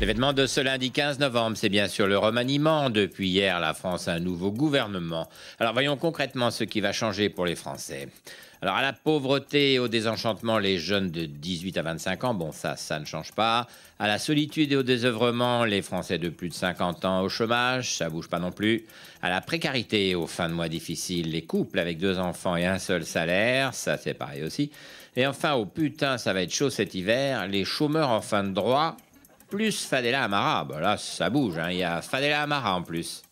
L'événement de ce lundi 15 novembre, c'est bien sûr le remaniement. Depuis hier, la France a un nouveau gouvernement. Alors voyons concrètement ce qui va changer pour les Français. Alors à la pauvreté et au désenchantement, les jeunes de 18 à 25 ans, bon ça, ça ne change pas. À la solitude et au désœuvrement, les Français de plus de 50 ans au chômage, ça bouge pas non plus. À la précarité aux fins de mois difficiles, les couples avec deux enfants et un seul salaire, ça c'est pareil aussi. Et enfin, au oh putain, ça va être chaud cet hiver, les chômeurs en fin de droit, plus Fadela Amara. Bah là, ça bouge. Hein. Il y a Fadela Amara en plus.